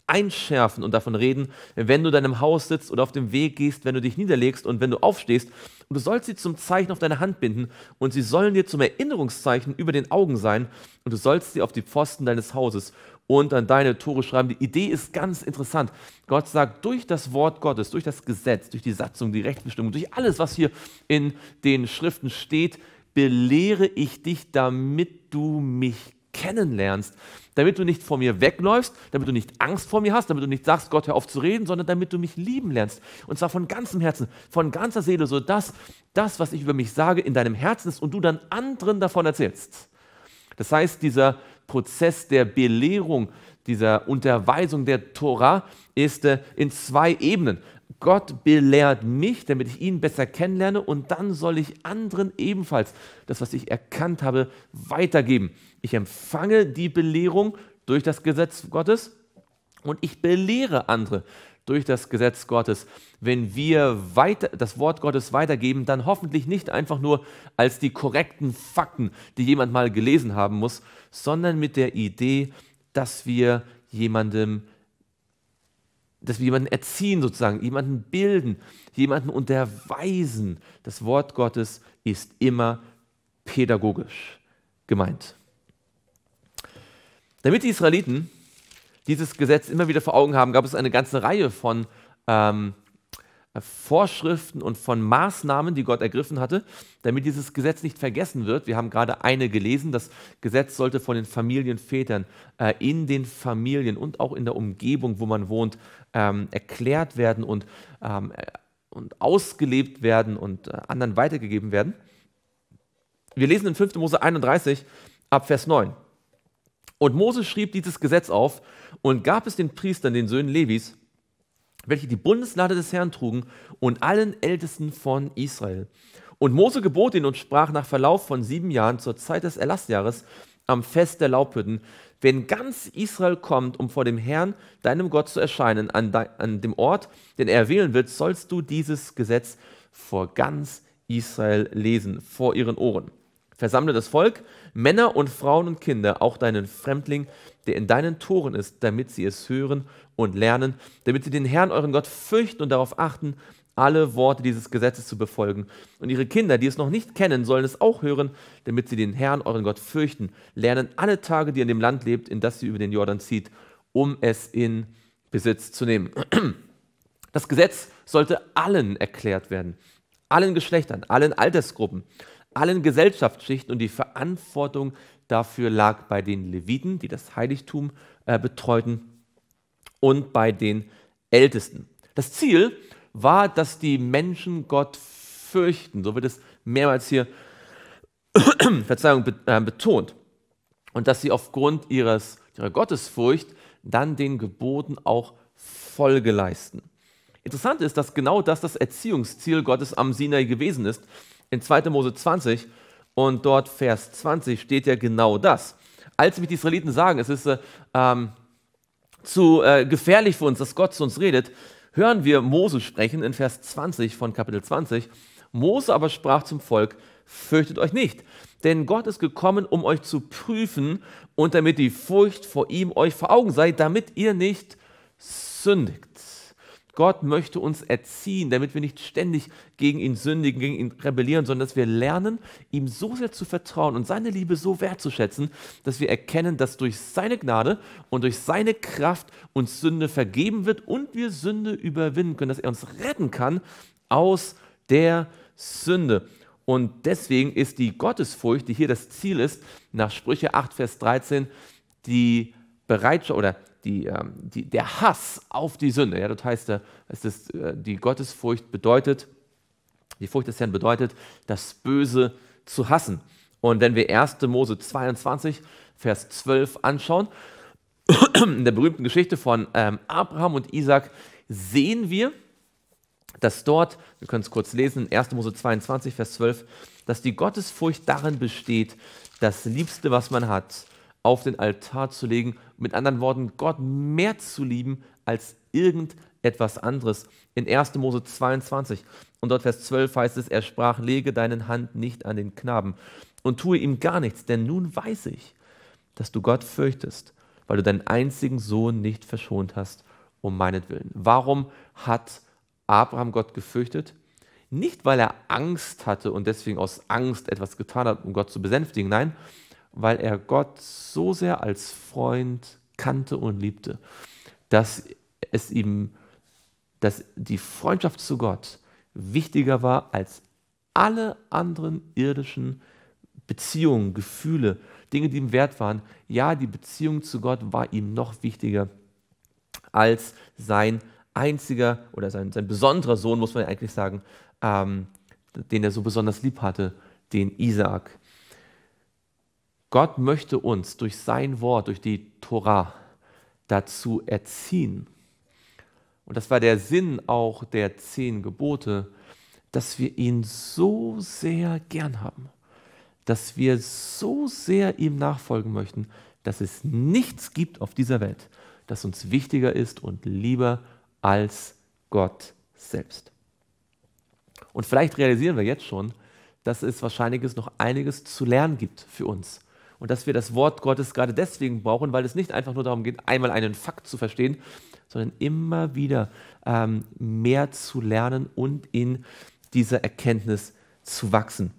einschärfen und davon reden, wenn du deinem Haus sitzt oder auf dem Weg gehst, wenn du dich niederlegst und wenn du aufstehst. Und du sollst sie zum Zeichen auf deine Hand binden und sie sollen dir zum Erinnerungszeichen über den Augen sein und du sollst sie auf die Pfosten deines Hauses und an deine Tore schreiben. Die Idee ist ganz interessant. Gott sagt, durch das Wort Gottes, durch das Gesetz, durch die Satzung, die Rechtsbestimmung, durch alles, was hier in den Schriften steht, belehre ich dich, damit du mich kennenlernst damit du nicht vor mir wegläufst, damit du nicht Angst vor mir hast, damit du nicht sagst, Gott, hör auf zu reden, sondern damit du mich lieben lernst. Und zwar von ganzem Herzen, von ganzer Seele, sodass das, was ich über mich sage, in deinem Herzen ist und du dann anderen davon erzählst. Das heißt, dieser Prozess der Belehrung, dieser Unterweisung der Tora ist äh, in zwei Ebenen. Gott belehrt mich, damit ich ihn besser kennenlerne und dann soll ich anderen ebenfalls das, was ich erkannt habe, weitergeben. Ich empfange die Belehrung durch das Gesetz Gottes und ich belehre andere durch das Gesetz Gottes. Wenn wir weiter, das Wort Gottes weitergeben, dann hoffentlich nicht einfach nur als die korrekten Fakten, die jemand mal gelesen haben muss, sondern mit der Idee, dass wir jemandem dass wir jemanden erziehen sozusagen, jemanden bilden, jemanden unterweisen. Das Wort Gottes ist immer pädagogisch gemeint. Damit die Israeliten dieses Gesetz immer wieder vor Augen haben, gab es eine ganze Reihe von ähm, äh, Vorschriften und von Maßnahmen, die Gott ergriffen hatte, damit dieses Gesetz nicht vergessen wird. Wir haben gerade eine gelesen, das Gesetz sollte von den Familienvätern äh, in den Familien und auch in der Umgebung, wo man wohnt, ähm, erklärt werden und, ähm, äh, und ausgelebt werden und äh, anderen weitergegeben werden. Wir lesen in 5. Mose 31 ab Vers 9. Und Mose schrieb dieses Gesetz auf und gab es den Priestern, den Söhnen Levis, welche die Bundeslade des Herrn trugen, und allen Ältesten von Israel. Und Mose gebot ihn und sprach nach Verlauf von sieben Jahren zur Zeit des Erlassjahres am Fest der Laubhütten, wenn ganz Israel kommt, um vor dem Herrn, deinem Gott, zu erscheinen, an, de an dem Ort, den er wählen wird, sollst du dieses Gesetz vor ganz Israel lesen, vor ihren Ohren. Versammle das Volk, Männer und Frauen und Kinder, auch deinen Fremdling, der in deinen Toren ist, damit sie es hören und lernen, damit sie den Herrn, euren Gott, fürchten und darauf achten, alle Worte dieses Gesetzes zu befolgen. Und ihre Kinder, die es noch nicht kennen, sollen es auch hören, damit sie den Herrn, euren Gott, fürchten, lernen alle Tage, die ihr in dem Land lebt, in das sie über den Jordan zieht, um es in Besitz zu nehmen. Das Gesetz sollte allen erklärt werden, allen Geschlechtern, allen Altersgruppen, allen Gesellschaftsschichten und die Verantwortung dafür lag bei den Leviten, die das Heiligtum äh, betreuten, und bei den Ältesten. Das Ziel war, dass die Menschen Gott fürchten. So wird es mehrmals hier Verzeihung, äh, betont. Und dass sie aufgrund ihres, ihrer Gottesfurcht dann den Geboten auch Folge leisten. Interessant ist, dass genau das das Erziehungsziel Gottes am Sinai gewesen ist. In 2. Mose 20 und dort Vers 20 steht ja genau das. Als mich die Israeliten sagen, es ist äh, ähm, zu äh, gefährlich für uns, dass Gott zu uns redet, hören wir Mose sprechen in Vers 20 von Kapitel 20. Mose aber sprach zum Volk, fürchtet euch nicht, denn Gott ist gekommen, um euch zu prüfen und damit die Furcht vor ihm euch vor Augen sei, damit ihr nicht sündigt. Gott möchte uns erziehen, damit wir nicht ständig gegen ihn sündigen, gegen ihn rebellieren, sondern dass wir lernen, ihm so sehr zu vertrauen und seine Liebe so wertzuschätzen, dass wir erkennen, dass durch seine Gnade und durch seine Kraft uns Sünde vergeben wird und wir Sünde überwinden können, dass er uns retten kann aus der Sünde. Und deswegen ist die Gottesfurcht, die hier das Ziel ist, nach Sprüche 8, Vers 13, die Bereitschaft oder die die, ähm, die, der Hass auf die Sünde. Ja, das heißt, äh, es ist, äh, die Gottesfurcht bedeutet, die Furcht des Herrn bedeutet, das Böse zu hassen. Und wenn wir 1. Mose 22, Vers 12 anschauen, in der berühmten Geschichte von ähm, Abraham und Isaac, sehen wir, dass dort, wir können es kurz lesen, 1. Mose 22, Vers 12, dass die Gottesfurcht darin besteht, das Liebste, was man hat, auf den Altar zu legen, mit anderen Worten, Gott mehr zu lieben als irgendetwas anderes. In 1. Mose 22 und dort Vers 12 heißt es, er sprach, lege deine Hand nicht an den Knaben und tue ihm gar nichts, denn nun weiß ich, dass du Gott fürchtest, weil du deinen einzigen Sohn nicht verschont hast, um meinetwillen. Warum hat Abraham Gott gefürchtet? Nicht, weil er Angst hatte und deswegen aus Angst etwas getan hat, um Gott zu besänftigen, nein, weil er Gott so sehr als Freund kannte und liebte, dass es ihm, dass die Freundschaft zu Gott wichtiger war als alle anderen irdischen Beziehungen, Gefühle, Dinge, die ihm wert waren. Ja, die Beziehung zu Gott war ihm noch wichtiger als sein einziger oder sein, sein besonderer Sohn, muss man eigentlich sagen, ähm, den er so besonders lieb hatte, den Isaak. Gott möchte uns durch sein Wort, durch die Torah dazu erziehen. Und das war der Sinn auch der zehn Gebote, dass wir ihn so sehr gern haben, dass wir so sehr ihm nachfolgen möchten, dass es nichts gibt auf dieser Welt, das uns wichtiger ist und lieber als Gott selbst. Und vielleicht realisieren wir jetzt schon, dass es wahrscheinlich noch einiges zu lernen gibt für uns und dass wir das Wort Gottes gerade deswegen brauchen, weil es nicht einfach nur darum geht, einmal einen Fakt zu verstehen, sondern immer wieder ähm, mehr zu lernen und in dieser Erkenntnis zu wachsen.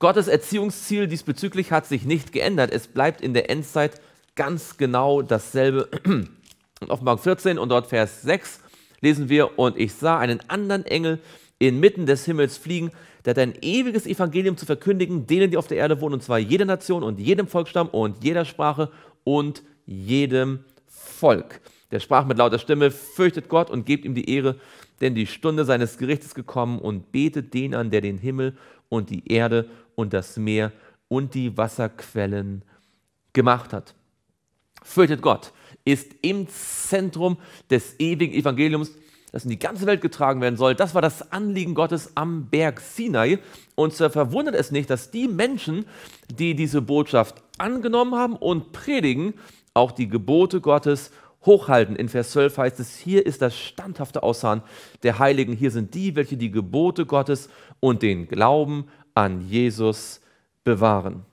Gottes Erziehungsziel diesbezüglich hat sich nicht geändert. Es bleibt in der Endzeit ganz genau dasselbe. In Offenbarung 14 und dort Vers 6 lesen wir, und ich sah einen anderen Engel, inmitten des Himmels fliegen, der hat ein ewiges Evangelium zu verkündigen, denen, die auf der Erde wohnen, und zwar jeder Nation und jedem Volksstamm und jeder Sprache und jedem Volk. Der sprach mit lauter Stimme, fürchtet Gott und gebt ihm die Ehre, denn die Stunde seines Gerichts ist gekommen und betet den an, der den Himmel und die Erde und das Meer und die Wasserquellen gemacht hat. Fürchtet Gott ist im Zentrum des ewigen Evangeliums das in die ganze Welt getragen werden soll. Das war das Anliegen Gottes am Berg Sinai. Und äh, verwundert es nicht, dass die Menschen, die diese Botschaft angenommen haben und predigen, auch die Gebote Gottes hochhalten. In Vers 12 heißt es, hier ist das standhafte Aussahen der Heiligen. Hier sind die, welche die Gebote Gottes und den Glauben an Jesus bewahren.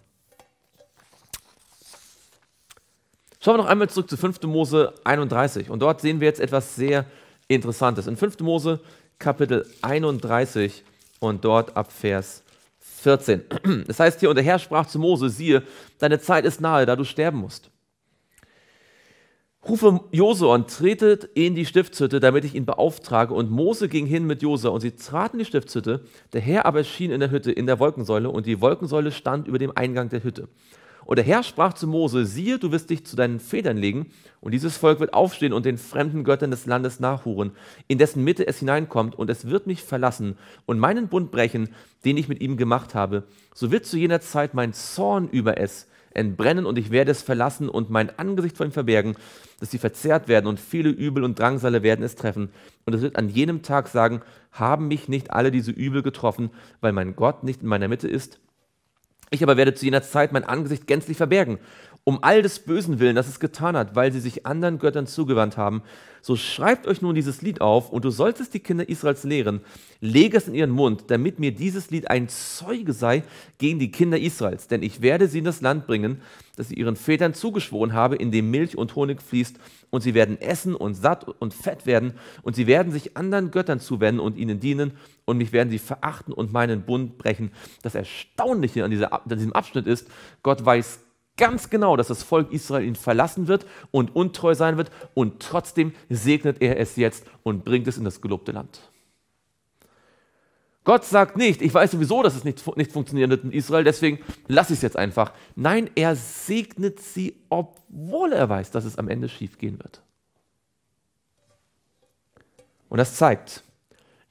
Schauen wir noch einmal zurück zu 5. Mose 31. Und dort sehen wir jetzt etwas sehr Interessantes. In 5. Mose Kapitel 31 und dort ab Vers 14. Das heißt hier, und der Herr sprach zu Mose, siehe, deine Zeit ist nahe, da du sterben musst. Rufe Josua und tretet in die Stiftshütte, damit ich ihn beauftrage. Und Mose ging hin mit Josua und sie traten in die Stiftshütte. Der Herr aber schien in der Hütte, in der Wolkensäule, und die Wolkensäule stand über dem Eingang der Hütte. Und der Herr sprach zu Mose, siehe, du wirst dich zu deinen Federn legen, und dieses Volk wird aufstehen und den fremden Göttern des Landes nachhuren, in dessen Mitte es hineinkommt, und es wird mich verlassen und meinen Bund brechen, den ich mit ihm gemacht habe. So wird zu jener Zeit mein Zorn über es entbrennen, und ich werde es verlassen und mein Angesicht vor ihm verbergen, dass sie verzehrt werden, und viele Übel und Drangsale werden es treffen. Und es wird an jenem Tag sagen, haben mich nicht alle diese Übel getroffen, weil mein Gott nicht in meiner Mitte ist? Ich aber werde zu jener Zeit mein Angesicht gänzlich verbergen um all des Bösen willen, das es getan hat, weil sie sich anderen Göttern zugewandt haben. So schreibt euch nun dieses Lied auf, und du solltest die Kinder Israels lehren. Lege es in ihren Mund, damit mir dieses Lied ein Zeuge sei gegen die Kinder Israels. Denn ich werde sie in das Land bringen, das ich ihren Vätern zugeschworen habe, in dem Milch und Honig fließt. Und sie werden essen und satt und fett werden. Und sie werden sich anderen Göttern zuwenden und ihnen dienen. Und mich werden sie verachten und meinen Bund brechen. Das Erstaunliche an, dieser, an diesem Abschnitt ist, Gott weiß ganz genau, dass das Volk Israel ihn verlassen wird und untreu sein wird. Und trotzdem segnet er es jetzt und bringt es in das gelobte Land. Gott sagt nicht, ich weiß sowieso, dass es nicht, nicht funktionieren wird mit Israel, deswegen lasse ich es jetzt einfach. Nein, er segnet sie, obwohl er weiß, dass es am Ende schiefgehen wird. Und das zeigt,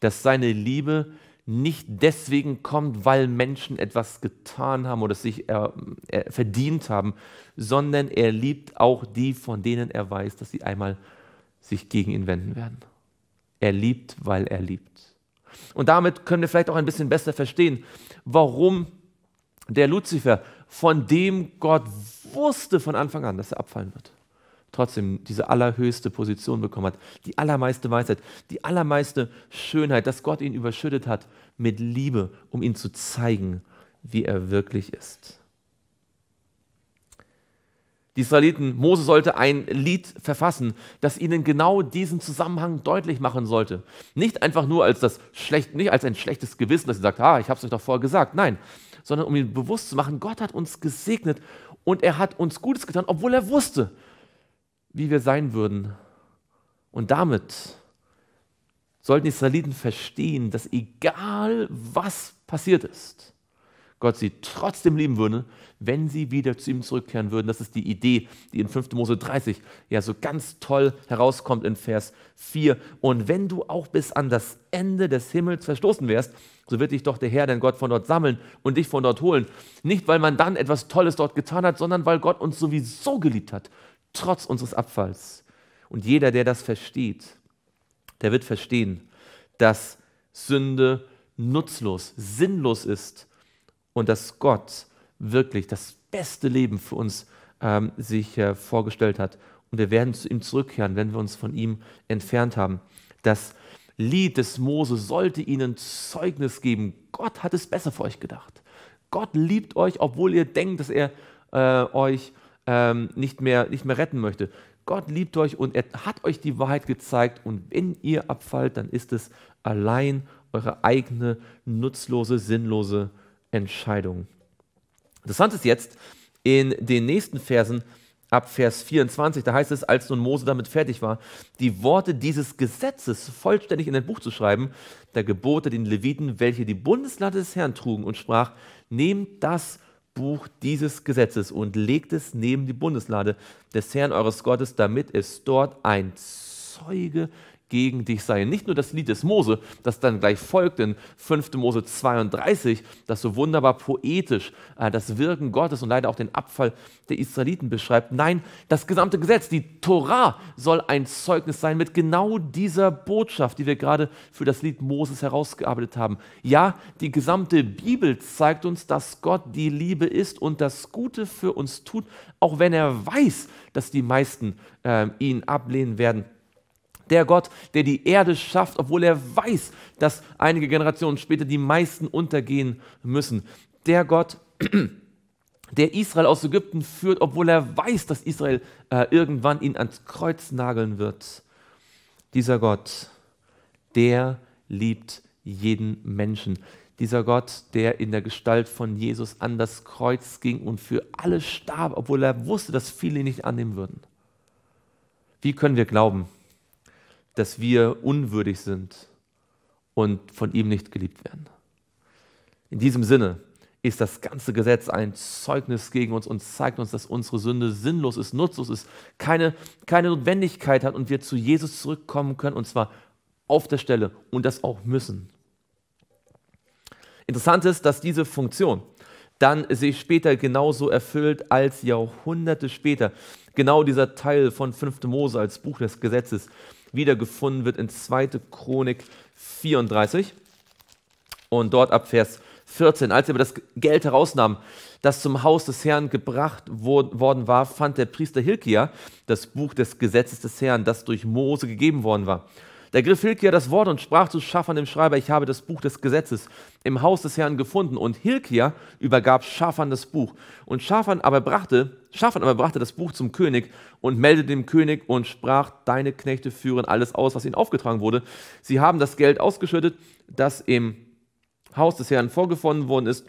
dass seine Liebe nicht deswegen kommt, weil Menschen etwas getan haben oder sich äh, äh, verdient haben, sondern er liebt auch die, von denen er weiß, dass sie einmal sich gegen ihn wenden werden. Er liebt, weil er liebt. Und damit können wir vielleicht auch ein bisschen besser verstehen, warum der Luzifer, von dem Gott wusste von Anfang an, dass er abfallen wird, trotzdem diese allerhöchste Position bekommen hat, die allermeiste Weisheit, die allermeiste Schönheit, dass Gott ihn überschüttet hat mit Liebe, um ihn zu zeigen, wie er wirklich ist. Die Israeliten, Mose sollte ein Lied verfassen, das ihnen genau diesen Zusammenhang deutlich machen sollte. Nicht einfach nur als, das schlecht, nicht als ein schlechtes Gewissen, dass sie sagt, ah, ich habe es euch doch vorher gesagt. Nein, sondern um ihnen bewusst zu machen, Gott hat uns gesegnet und er hat uns Gutes getan, obwohl er wusste, wie wir sein würden. Und damit sollten die Israeliten verstehen, dass egal was passiert ist, Gott sie trotzdem lieben würde, wenn sie wieder zu ihm zurückkehren würden. Das ist die Idee, die in 5. Mose 30 ja so ganz toll herauskommt in Vers 4. Und wenn du auch bis an das Ende des Himmels verstoßen wärst, so wird dich doch der Herr, dein Gott, von dort sammeln und dich von dort holen. Nicht, weil man dann etwas Tolles dort getan hat, sondern weil Gott uns sowieso geliebt hat, trotz unseres Abfalls. Und jeder, der das versteht, der wird verstehen, dass Sünde nutzlos, sinnlos ist und dass Gott wirklich das beste Leben für uns ähm, sich äh, vorgestellt hat. Und wir werden zu ihm zurückkehren, wenn wir uns von ihm entfernt haben. Das Lied des Mose sollte ihnen Zeugnis geben. Gott hat es besser für euch gedacht. Gott liebt euch, obwohl ihr denkt, dass er äh, euch äh, ähm, nicht, mehr, nicht mehr retten möchte. Gott liebt euch und er hat euch die Wahrheit gezeigt und wenn ihr abfallt, dann ist es allein eure eigene nutzlose, sinnlose Entscheidung. Interessant ist jetzt in den nächsten Versen ab Vers 24, da heißt es, als nun Mose damit fertig war, die Worte dieses Gesetzes vollständig in ein Buch zu schreiben, da gebot er den Leviten, welche die Bundeslade des Herrn trugen und sprach, nehmt das Buch dieses Gesetzes und legt es neben die Bundeslade des Herrn eures Gottes, damit es dort ein Zeuge gegen dich sein. Nicht nur das Lied des Mose, das dann gleich folgt in 5. Mose 32, das so wunderbar poetisch äh, das Wirken Gottes und leider auch den Abfall der Israeliten beschreibt. Nein, das gesamte Gesetz, die Torah, soll ein Zeugnis sein mit genau dieser Botschaft, die wir gerade für das Lied Moses herausgearbeitet haben. Ja, die gesamte Bibel zeigt uns, dass Gott die Liebe ist und das Gute für uns tut, auch wenn er weiß, dass die meisten äh, ihn ablehnen werden der Gott, der die Erde schafft, obwohl er weiß, dass einige Generationen später die meisten untergehen müssen. Der Gott, der Israel aus Ägypten führt, obwohl er weiß, dass Israel äh, irgendwann ihn ans Kreuz nageln wird. Dieser Gott, der liebt jeden Menschen. Dieser Gott, der in der Gestalt von Jesus an das Kreuz ging und für alle starb, obwohl er wusste, dass viele ihn nicht annehmen würden. Wie können wir glauben, dass wir unwürdig sind und von ihm nicht geliebt werden. In diesem Sinne ist das ganze Gesetz ein Zeugnis gegen uns und zeigt uns, dass unsere Sünde sinnlos ist, nutzlos ist, keine, keine Notwendigkeit hat und wir zu Jesus zurückkommen können und zwar auf der Stelle und das auch müssen. Interessant ist, dass diese Funktion dann sich später genauso erfüllt als Jahrhunderte später. Genau dieser Teil von 5. Mose als Buch des Gesetzes wiedergefunden wird in 2. Chronik 34 und dort ab Vers 14. Als er aber das Geld herausnahm, das zum Haus des Herrn gebracht worden war, fand der Priester Hilkia das Buch des Gesetzes des Herrn, das durch Mose gegeben worden war. Da griff Hilkia das Wort und sprach zu Schafan dem Schreiber, ich habe das Buch des Gesetzes im Haus des Herrn gefunden. Und Hilkia übergab Schafan das Buch. Und Schafan aber brachte, Schafan aber brachte das Buch zum König und meldete dem König und sprach, deine Knechte führen alles aus, was ihnen aufgetragen wurde. Sie haben das Geld ausgeschüttet, das im Haus des Herrn vorgefunden worden ist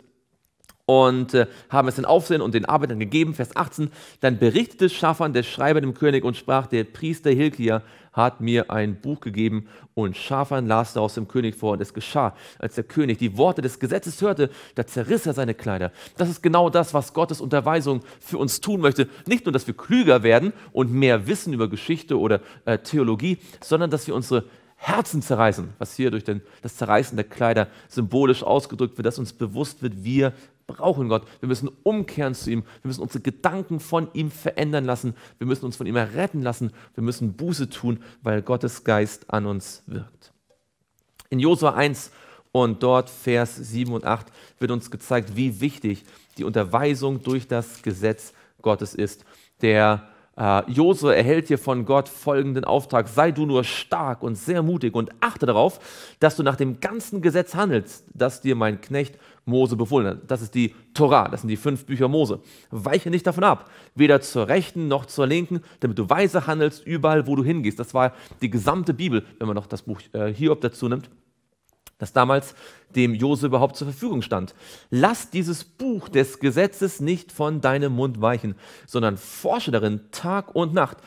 und äh, haben es den Aufsehen und den Arbeitern gegeben. Vers 18. Dann berichtete Schafan, der Schreiber, dem König und sprach: Der Priester Hilkia hat mir ein Buch gegeben und Schafan las daraus dem König vor und es geschah, als der König die Worte des Gesetzes hörte, da zerriss er seine Kleider. Das ist genau das, was Gottes Unterweisung für uns tun möchte. Nicht nur, dass wir klüger werden und mehr wissen über Geschichte oder äh, Theologie, sondern dass wir unsere Herzen zerreißen, was hier durch den, das Zerreißen der Kleider symbolisch ausgedrückt wird, dass uns bewusst wird, wir brauchen Gott. Wir müssen umkehren zu ihm. Wir müssen unsere Gedanken von ihm verändern lassen. Wir müssen uns von ihm erretten lassen. Wir müssen Buße tun, weil Gottes Geist an uns wirkt. In Josua 1 und dort Vers 7 und 8 wird uns gezeigt, wie wichtig die Unterweisung durch das Gesetz Gottes ist. Der äh, Josua erhält hier von Gott folgenden Auftrag: Sei du nur stark und sehr mutig und achte darauf, dass du nach dem ganzen Gesetz handelst, das dir mein Knecht Mose befohlen hat. Das ist die Torah, das sind die fünf Bücher Mose. Weiche nicht davon ab, weder zur rechten noch zur linken, damit du weise handelst überall, wo du hingehst. Das war die gesamte Bibel, wenn man noch das Buch äh, Hiob dazu nimmt, das damals dem Jose überhaupt zur Verfügung stand. Lass dieses Buch des Gesetzes nicht von deinem Mund weichen, sondern forsche darin Tag und Nacht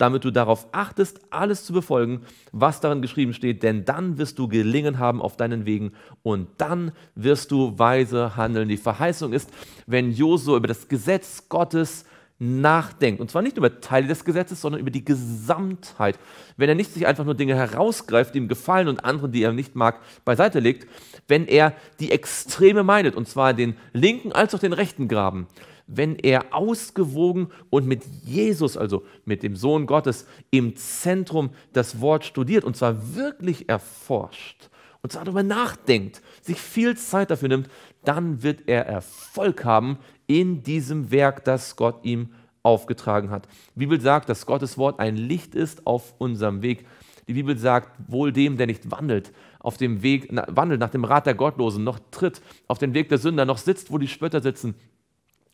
damit du darauf achtest, alles zu befolgen, was darin geschrieben steht, denn dann wirst du gelingen haben auf deinen Wegen und dann wirst du weise handeln. Die Verheißung ist, wenn Josua über das Gesetz Gottes nachdenkt, und zwar nicht über Teile des Gesetzes, sondern über die Gesamtheit, wenn er nicht sich einfach nur Dinge herausgreift, die ihm gefallen und andere, die er nicht mag, beiseite legt, wenn er die Extreme meidet, und zwar den linken als auch den rechten Graben, wenn er ausgewogen und mit Jesus, also mit dem Sohn Gottes, im Zentrum das Wort studiert und zwar wirklich erforscht und zwar darüber nachdenkt, sich viel Zeit dafür nimmt, dann wird er Erfolg haben in diesem Werk, das Gott ihm aufgetragen hat. Die Bibel sagt, dass Gottes Wort ein Licht ist auf unserem Weg. Die Bibel sagt, wohl dem, der nicht wandelt, auf dem Weg, na, wandelt nach dem Rat der Gottlosen, noch tritt auf den Weg der Sünder, noch sitzt, wo die Spötter sitzen,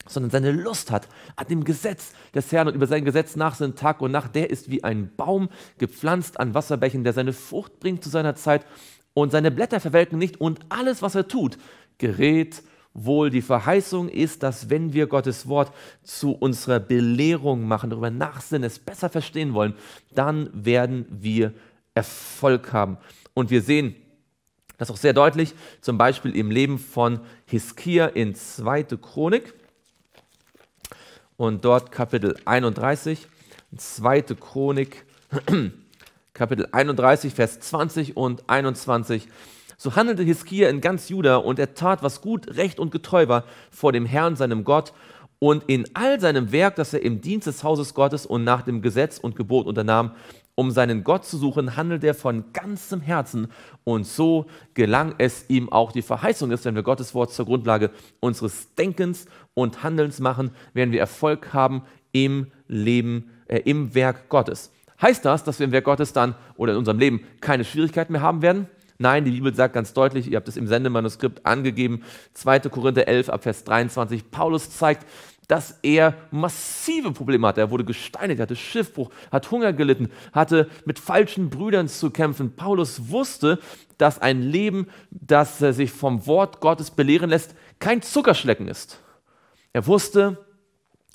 sondern seine Lust hat an dem Gesetz des Herrn und über sein Gesetz nach sind Tag und Nacht, der ist wie ein Baum gepflanzt an Wasserbächen, der seine Frucht bringt zu seiner Zeit und seine Blätter verwelken nicht und alles, was er tut, gerät wohl. Die Verheißung ist, dass wenn wir Gottes Wort zu unserer Belehrung machen, darüber nachsinnen, es besser verstehen wollen, dann werden wir Erfolg haben. Und wir sehen, das auch sehr deutlich, zum Beispiel im Leben von Hiskia in 2. Chronik und dort Kapitel 31, zweite Chronik, Kapitel 31, Vers 20 und 21. So handelte Hiskia in ganz Juda und er tat, was gut, recht und getreu war vor dem Herrn, seinem Gott und in all seinem Werk, das er im Dienst des Hauses Gottes und nach dem Gesetz und Gebot unternahm, um seinen Gott zu suchen, handelt er von ganzem Herzen und so gelang es ihm auch. Die Verheißung ist, wenn wir Gottes Wort zur Grundlage unseres Denkens und Handelns machen, werden wir Erfolg haben im Leben, äh, im Werk Gottes. Heißt das, dass wir im Werk Gottes dann oder in unserem Leben keine Schwierigkeiten mehr haben werden? Nein, die Bibel sagt ganz deutlich, ihr habt es im Sendemanuskript angegeben, 2. Korinther 11 ab 23, Paulus zeigt, dass er massive Probleme hatte. Er wurde gesteinigt, hatte Schiffbruch, hat Hunger gelitten, hatte mit falschen Brüdern zu kämpfen. Paulus wusste, dass ein Leben, das sich vom Wort Gottes belehren lässt, kein Zuckerschlecken ist. Er wusste,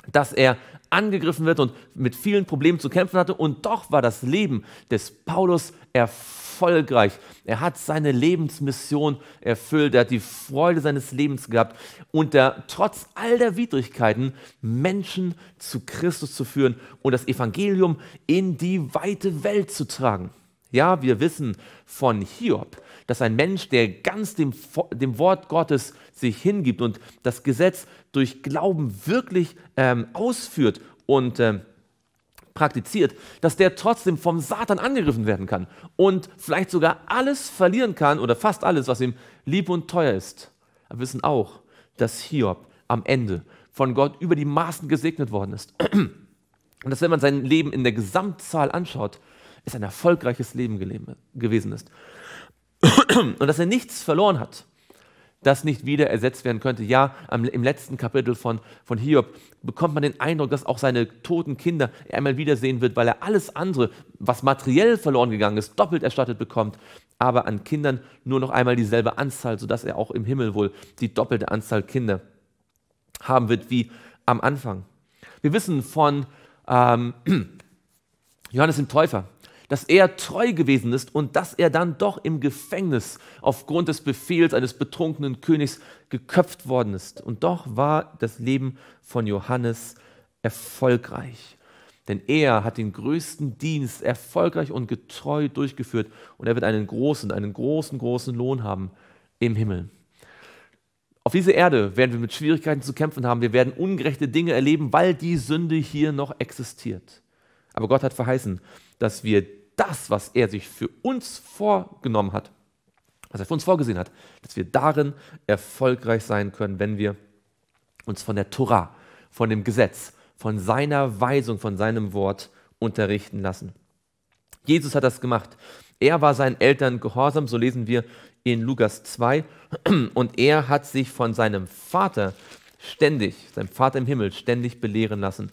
dass er angegriffen wird und mit vielen Problemen zu kämpfen hatte. Und doch war das Leben des Paulus erfolgreich. Er hat seine Lebensmission erfüllt. Er hat die Freude seines Lebens gehabt. Und der, trotz all der Widrigkeiten, Menschen zu Christus zu führen und das Evangelium in die weite Welt zu tragen. Ja, wir wissen von Hiob, dass ein Mensch, der ganz dem, dem Wort Gottes sich hingibt und das Gesetz durch Glauben wirklich ähm, ausführt und ähm, praktiziert, dass der trotzdem vom Satan angegriffen werden kann und vielleicht sogar alles verlieren kann oder fast alles, was ihm lieb und teuer ist. Wir wissen auch, dass Hiob am Ende von Gott über die Maßen gesegnet worden ist. Und dass, wenn man sein Leben in der Gesamtzahl anschaut, es ein erfolgreiches Leben gewesen ist. und dass er nichts verloren hat, das nicht wieder ersetzt werden könnte. Ja, im letzten Kapitel von, von Hiob bekommt man den Eindruck, dass auch seine toten Kinder er einmal wiedersehen wird, weil er alles andere, was materiell verloren gegangen ist, doppelt erstattet bekommt, aber an Kindern nur noch einmal dieselbe Anzahl, sodass er auch im Himmel wohl die doppelte Anzahl Kinder haben wird wie am Anfang. Wir wissen von ähm, Johannes dem Täufer, dass er treu gewesen ist und dass er dann doch im Gefängnis aufgrund des Befehls eines betrunkenen Königs geköpft worden ist. Und doch war das Leben von Johannes erfolgreich. Denn er hat den größten Dienst erfolgreich und getreu durchgeführt und er wird einen großen, einen großen, großen Lohn haben im Himmel. Auf dieser Erde werden wir mit Schwierigkeiten zu kämpfen haben. Wir werden ungerechte Dinge erleben, weil die Sünde hier noch existiert. Aber Gott hat verheißen, dass wir das, was er sich für uns vorgenommen hat, was er für uns vorgesehen hat, dass wir darin erfolgreich sein können, wenn wir uns von der Tora, von dem Gesetz, von seiner Weisung, von seinem Wort unterrichten lassen. Jesus hat das gemacht. Er war seinen Eltern gehorsam, so lesen wir in Lukas 2, und er hat sich von seinem Vater ständig, seinem Vater im Himmel, ständig belehren lassen.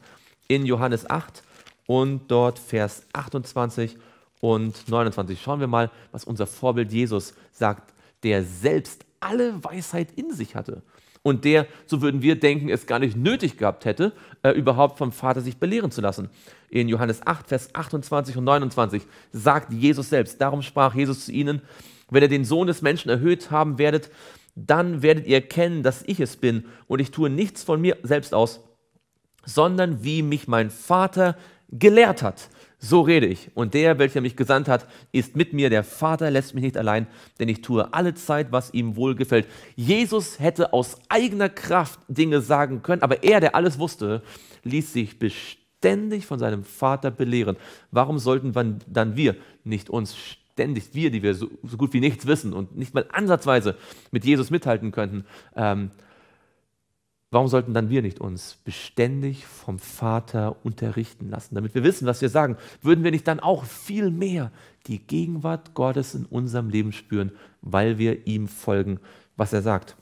In Johannes 8 und dort Vers 28 und 29. Schauen wir mal, was unser Vorbild Jesus sagt, der selbst alle Weisheit in sich hatte und der, so würden wir denken, es gar nicht nötig gehabt hätte, äh, überhaupt vom Vater sich belehren zu lassen. In Johannes 8, Vers 28 und 29 sagt Jesus selbst, darum sprach Jesus zu ihnen, wenn ihr den Sohn des Menschen erhöht haben werdet, dann werdet ihr erkennen, dass ich es bin und ich tue nichts von mir selbst aus, sondern wie mich mein Vater gelehrt hat. So rede ich, und der, welcher mich gesandt hat, ist mit mir. Der Vater lässt mich nicht allein, denn ich tue alle Zeit, was ihm wohlgefällt. Jesus hätte aus eigener Kraft Dinge sagen können, aber er, der alles wusste, ließ sich beständig von seinem Vater belehren. Warum sollten dann wir nicht uns ständig, wir, die wir so, so gut wie nichts wissen und nicht mal ansatzweise mit Jesus mithalten könnten, ähm, Warum sollten dann wir nicht uns beständig vom Vater unterrichten lassen, damit wir wissen, was wir sagen? Würden wir nicht dann auch viel mehr die Gegenwart Gottes in unserem Leben spüren, weil wir ihm folgen, was er sagt?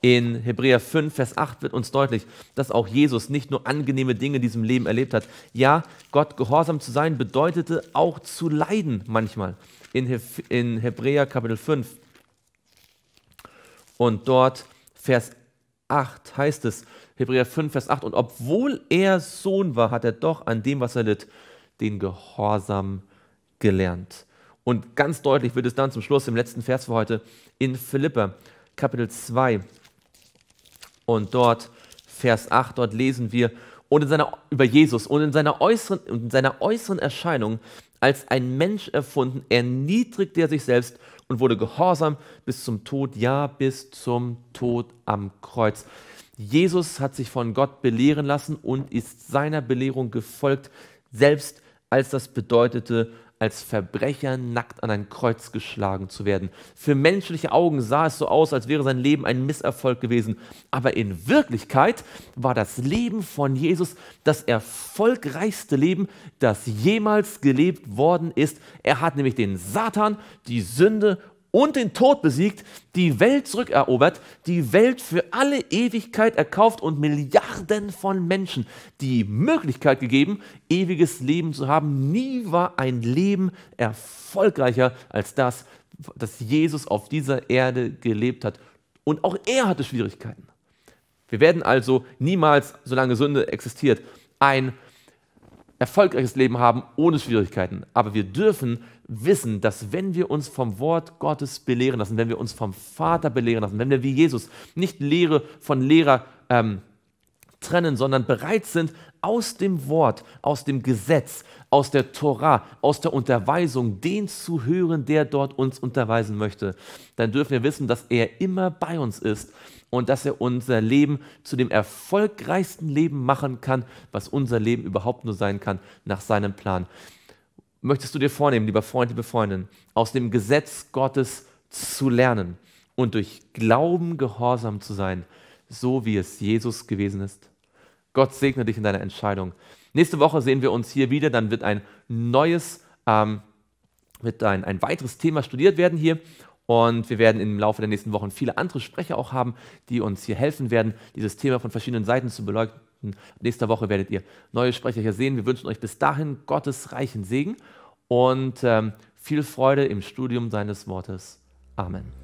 In Hebräer 5, Vers 8 wird uns deutlich, dass auch Jesus nicht nur angenehme Dinge in diesem Leben erlebt hat. Ja, Gott gehorsam zu sein bedeutete auch zu leiden manchmal. In, He in Hebräer Kapitel 5 und dort Vers 8 heißt es, Hebräer 5, Vers 8, und obwohl er Sohn war, hat er doch an dem, was er litt, den Gehorsam gelernt. Und ganz deutlich wird es dann zum Schluss im letzten Vers für heute in Philippa Kapitel 2 und dort Vers 8, dort lesen wir und in seiner, über Jesus und in, seiner äußeren, in seiner äußeren Erscheinung als ein Mensch erfunden, erniedrigt er sich selbst und wurde gehorsam bis zum Tod, ja bis zum Tod am Kreuz. Jesus hat sich von Gott belehren lassen und ist seiner Belehrung gefolgt, selbst als das bedeutete, als Verbrecher nackt an ein Kreuz geschlagen zu werden. Für menschliche Augen sah es so aus, als wäre sein Leben ein Misserfolg gewesen, aber in Wirklichkeit war das Leben von Jesus das erfolgreichste Leben, das jemals gelebt worden ist. Er hat nämlich den Satan, die Sünde und den Tod besiegt, die Welt zurückerobert, die Welt für alle Ewigkeit erkauft und Milliarden von Menschen die Möglichkeit gegeben, ewiges Leben zu haben. Nie war ein Leben erfolgreicher als das, das Jesus auf dieser Erde gelebt hat. Und auch er hatte Schwierigkeiten. Wir werden also niemals, solange Sünde existiert, ein erfolgreiches Leben haben ohne Schwierigkeiten. Aber wir dürfen wissen, dass wenn wir uns vom Wort Gottes belehren lassen, wenn wir uns vom Vater belehren lassen, wenn wir wie Jesus nicht Lehre von Lehrer ähm, trennen, sondern bereit sind, aus dem Wort, aus dem Gesetz, aus der Tora, aus der Unterweisung, den zu hören, der dort uns unterweisen möchte, dann dürfen wir wissen, dass er immer bei uns ist und dass er unser Leben zu dem erfolgreichsten Leben machen kann, was unser Leben überhaupt nur sein kann, nach seinem Plan. Möchtest du dir vornehmen, lieber Freund, liebe Freundin, aus dem Gesetz Gottes zu lernen und durch Glauben gehorsam zu sein, so wie es Jesus gewesen ist? Gott segne dich in deiner Entscheidung. Nächste Woche sehen wir uns hier wieder, dann wird ein neues, ähm, wird ein, ein weiteres Thema studiert werden hier und wir werden im Laufe der nächsten Wochen viele andere Sprecher auch haben, die uns hier helfen werden, dieses Thema von verschiedenen Seiten zu beleuchten. Nächste Woche werdet ihr neue Sprecher hier sehen. Wir wünschen euch bis dahin Gottes reichen Segen und ähm, viel Freude im Studium seines Wortes. Amen.